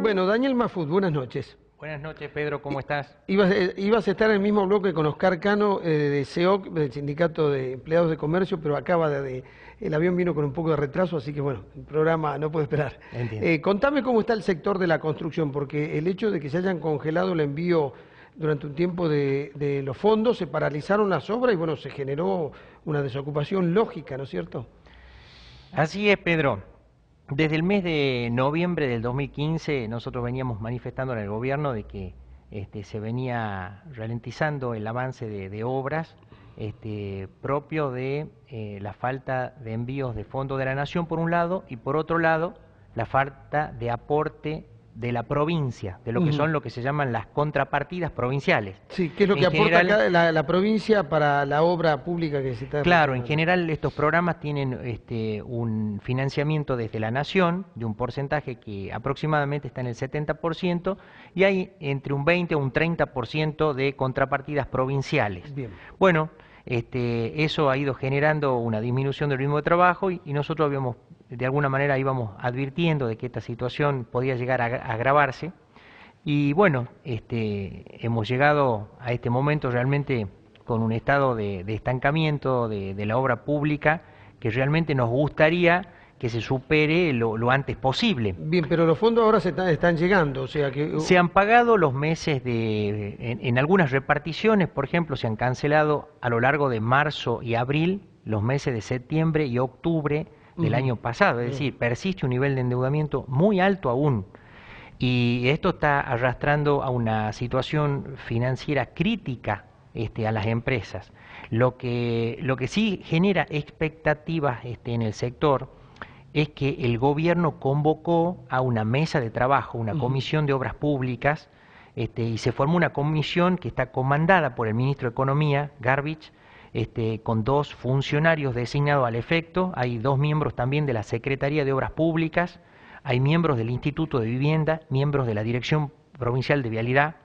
Bueno, Daniel Mafut, buenas noches. Buenas noches, Pedro, ¿cómo estás? Eh, ibas, a estar en el mismo bloque con Oscar Cano eh, de SEOC, del Sindicato de Empleados de Comercio, pero acaba de, El avión vino con un poco de retraso, así que bueno, el programa no puede esperar. Entiendo. Eh, contame cómo está el sector de la construcción, porque el hecho de que se hayan congelado el envío durante un tiempo de, de los fondos, se paralizaron las obras y bueno, se generó una desocupación lógica, ¿no es cierto? Así es, Pedro. Desde el mes de noviembre del 2015 nosotros veníamos manifestando en el gobierno de que este, se venía ralentizando el avance de, obras este, propio de eh, la falta de envíos de fondos de la nación por un lado y por otro lado la falta de aporte de la provincia, de lo que son lo que se llaman las contrapartidas provinciales. Sí, qué es lo que aporta la, provincia para la obra pública que se está... Claro, en general estos programas tienen este, un financiamiento desde la nación de un porcentaje que aproximadamente está en el 70% y hay entre un 20 y un 30% de contrapartidas provinciales. Bien. Bueno, este, eso ha ido generando una disminución del ritmo de trabajo y nosotros habíamos de alguna manera íbamos advirtiendo de que esta situación podía llegar a agravarse. Y bueno, este, hemos llegado a este momento realmente con un estado de, estancamiento de, la obra pública que realmente nos gustaría que se supere lo, antes posible. Bien, pero los fondos ahora se están llegando, o sea que... Se han pagado los meses de... en algunas reparticiones, por ejemplo, se han cancelado a lo largo de marzo y abril los meses de septiembre y octubre del año pasado, es decir, persiste un nivel de endeudamiento muy alto aún. Y esto está arrastrando a una situación financiera crítica este, a las empresas. Lo que, lo que sí genera expectativas este, en el sector es que el gobierno convocó a una mesa de trabajo, una comisión de obras públicas, este, y se formó una comisión que está comandada por el ministro de Economía, Garbich, este, con dos funcionarios designados al efecto, hay dos miembros también de la Secretaría de Obras Públicas, hay miembros del Instituto de Vivienda, miembros de la Dirección Provincial de Vialidad,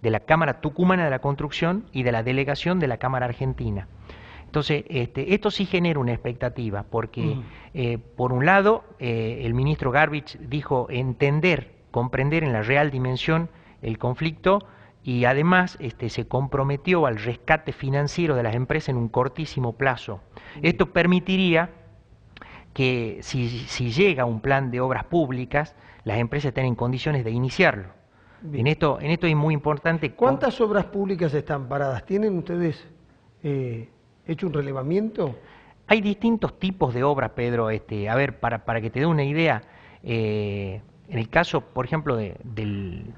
de la Cámara Tucumana de la Construcción y de la Delegación de la Cámara Argentina. Entonces, este, esto sí genera una expectativa, porque mm. eh, por un lado, eh, el ministro Garvich dijo entender, comprender en la real dimensión el conflicto, y además este, se comprometió al rescate financiero de las empresas en un cortísimo plazo. Esto permitiría que si, llega un plan de obras públicas, las empresas estén en condiciones de iniciarlo. En esto, en esto es muy importante. ¿Cuántas obras públicas están paradas? ¿Tienen ustedes eh, hecho un relevamiento? Hay distintos tipos de obras, Pedro. Este, a ver, para, para que te dé una idea, eh, en el caso, por ejemplo, de, del,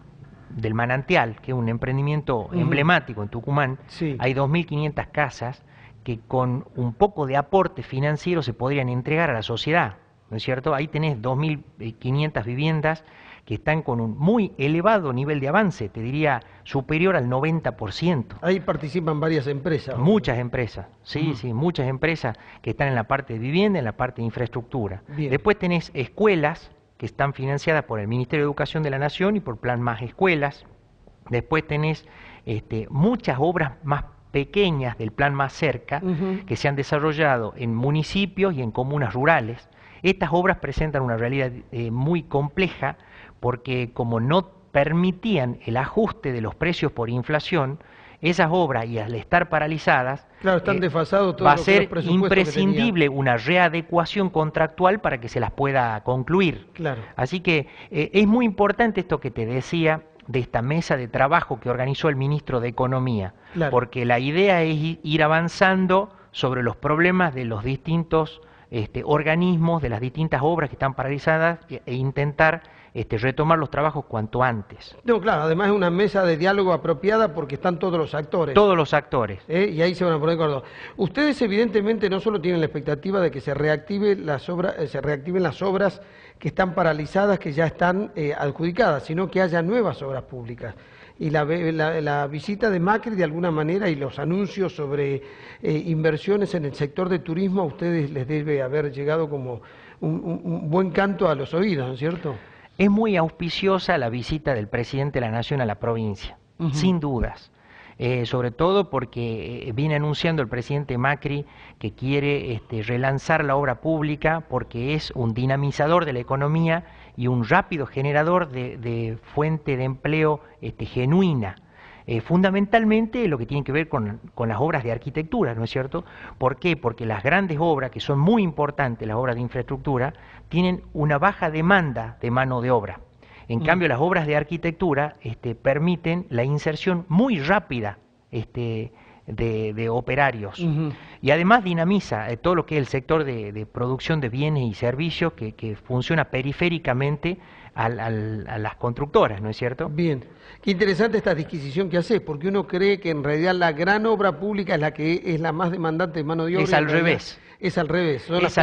del Manantial, que es un emprendimiento emblemático en Tucumán, sí. hay 2.500 casas que con un poco de aporte financiero se podrían entregar a la sociedad, ¿no es cierto? Ahí tenés 2.500 viviendas que están con un muy elevado nivel de avance, te diría superior al 90%. Ahí participan varias empresas. Muchas empresas, sí, sí, muchas empresas que están en la parte de vivienda, en la parte de infraestructura. Después tenés escuelas, que están financiadas por el Ministerio de Educación de la Nación y por Plan Más Escuelas. Después tenés este, muchas obras más pequeñas del Plan Más Cerca que se han desarrollado en municipios y en comunas rurales. Estas obras presentan una realidad eh, muy compleja porque como no permitían el ajuste de los precios por inflación, esas obras y al estar paralizadas, eh, va a ser imprescindible una readecuación contractual para que se las pueda concluir. Claro. Así que eh, es muy importante esto que te decía de esta mesa de trabajo que organizó el ministro de Economía, porque la idea es ir avanzando sobre los problemas de los distintos este, organismos, de las distintas obras que están paralizadas e, e intentar este, retomar los trabajos cuanto antes. No, claro, además es una mesa de diálogo apropiada porque están todos los actores. Todos los actores. ¿Eh? Y ahí se van a poner de acuerdo. Ustedes evidentemente no solo tienen la expectativa de que se, reactive las obras, eh, se reactiven las obras que están paralizadas, que ya están eh, adjudicadas, sino que haya nuevas obras públicas y la, visita de Macri de alguna manera y los anuncios sobre inversiones en el sector de turismo a ustedes les debe haber llegado como un buen canto a los oídos, ¿no es cierto? es muy auspiciosa la visita del presidente de la Nación a la provincia, sin dudas. Eh, sobre todo porque eh, viene anunciando el presidente Macri que quiere este, relanzar la obra pública porque es un dinamizador de la economía y un rápido generador de, fuente de empleo este, genuina. Eh, fundamentalmente lo que tiene que ver con, las obras de arquitectura, ¿no es cierto? ¿Por qué? Porque las grandes obras, que son muy importantes, las obras de infraestructura, tienen una baja demanda de mano de obra. En mm. cambio, las obras de arquitectura este, permiten la inserción muy rápida este, de, operarios. Y además dinamiza eh, todo lo que es el sector de, producción de bienes y servicios que, funciona periféricamente a las constructoras, ¿no es cierto? Bien. Qué interesante esta disquisición que haces, porque uno cree que en realidad la gran obra pública es la que es la más demandante de mano de obra. Es al revés es al revés. Son las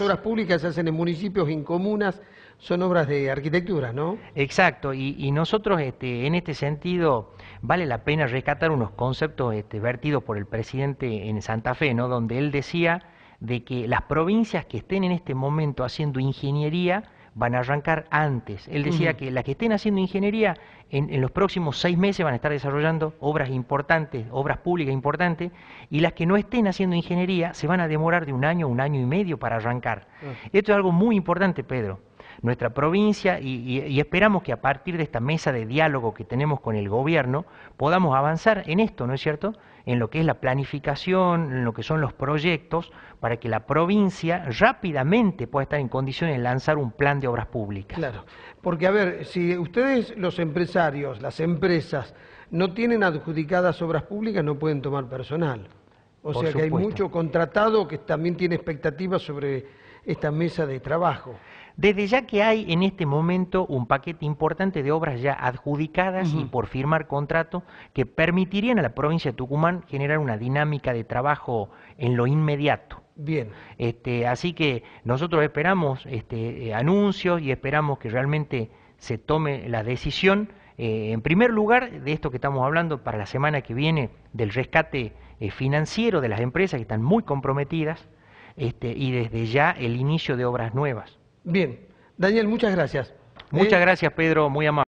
obras públicas se hacen en municipios, en comunas, son obras de arquitectura, ¿no? Exacto, y, y nosotros este, en este sentido vale la pena rescatar unos conceptos este, vertidos por el presidente en Santa Fe, ¿no? Donde él decía de que las provincias que estén en este momento haciendo ingeniería van a arrancar antes. Él decía que las que estén haciendo ingeniería en, los próximos seis meses van a estar desarrollando obras importantes, obras públicas importantes, y las que no estén haciendo ingeniería se van a demorar de un año, un año y medio para arrancar. Ah. Esto es algo muy importante, Pedro nuestra provincia y, esperamos que a partir de esta mesa de diálogo que tenemos con el gobierno podamos avanzar en esto, ¿no es cierto? En lo que es la planificación, en lo que son los proyectos, para que la provincia rápidamente pueda estar en condiciones de lanzar un plan de obras públicas. Claro, porque a ver, si ustedes, los empresarios, las empresas, no tienen adjudicadas obras públicas, no pueden tomar personal. O sea que hay mucho contratado que también tiene expectativas sobre esta mesa de trabajo. Desde ya que hay en este momento un paquete importante de obras ya adjudicadas y por firmar contrato que permitirían a la provincia de Tucumán generar una dinámica de trabajo en lo inmediato. Bien. Este, así que nosotros esperamos este, eh, anuncios y esperamos que realmente se tome la decisión, eh, en primer lugar, de esto que estamos hablando para la semana que viene, del rescate eh, financiero de las empresas que están muy comprometidas. Este, y desde ya el inicio de obras nuevas. Bien, Daniel, muchas gracias. Muchas eh, gracias, Pedro, muy amable.